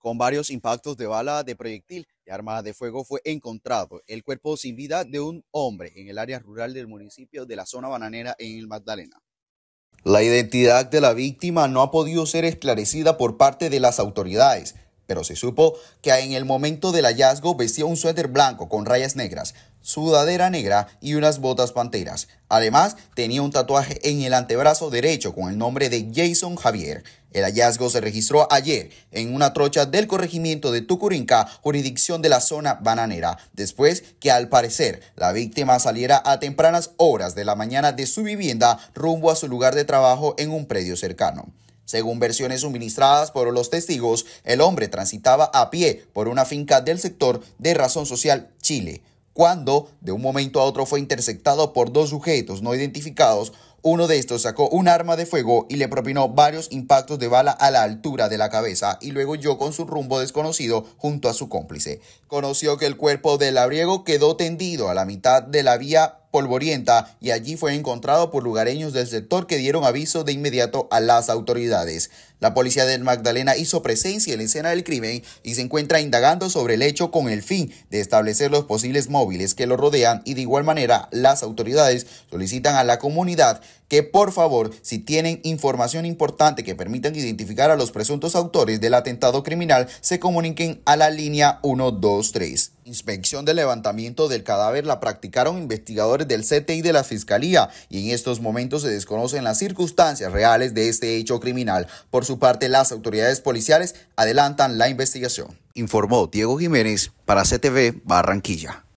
con varios impactos de bala de proyectil y armas de fuego fue encontrado el cuerpo sin vida de un hombre en el área rural del municipio de la zona bananera en el Magdalena. La identidad de la víctima no ha podido ser esclarecida por parte de las autoridades pero se supo que en el momento del hallazgo vestía un suéter blanco con rayas negras, sudadera negra y unas botas panteras. Además, tenía un tatuaje en el antebrazo derecho con el nombre de Jason Javier. El hallazgo se registró ayer en una trocha del corregimiento de Tucurinca, jurisdicción de la zona bananera, después que al parecer la víctima saliera a tempranas horas de la mañana de su vivienda rumbo a su lugar de trabajo en un predio cercano. Según versiones suministradas por los testigos, el hombre transitaba a pie por una finca del sector de Razón Social Chile, cuando de un momento a otro fue interceptado por dos sujetos no identificados uno de estos sacó un arma de fuego y le propinó varios impactos de bala a la altura de la cabeza y luego huyó con su rumbo desconocido junto a su cómplice. Conoció que el cuerpo del abriego quedó tendido a la mitad de la vía polvorienta y allí fue encontrado por lugareños del sector que dieron aviso de inmediato a las autoridades. La policía de Magdalena hizo presencia en la escena del crimen y se encuentra indagando sobre el hecho con el fin de establecer los posibles móviles que lo rodean y de igual manera las autoridades solicitan a la comunidad que por favor, si tienen información importante que permitan identificar a los presuntos autores del atentado criminal, se comuniquen a la línea 123. Inspección de levantamiento del cadáver la practicaron investigadores del CTI de la Fiscalía y en estos momentos se desconocen las circunstancias reales de este hecho criminal. Por su parte, las autoridades policiales adelantan la investigación. Informó Diego Jiménez para CTV Barranquilla.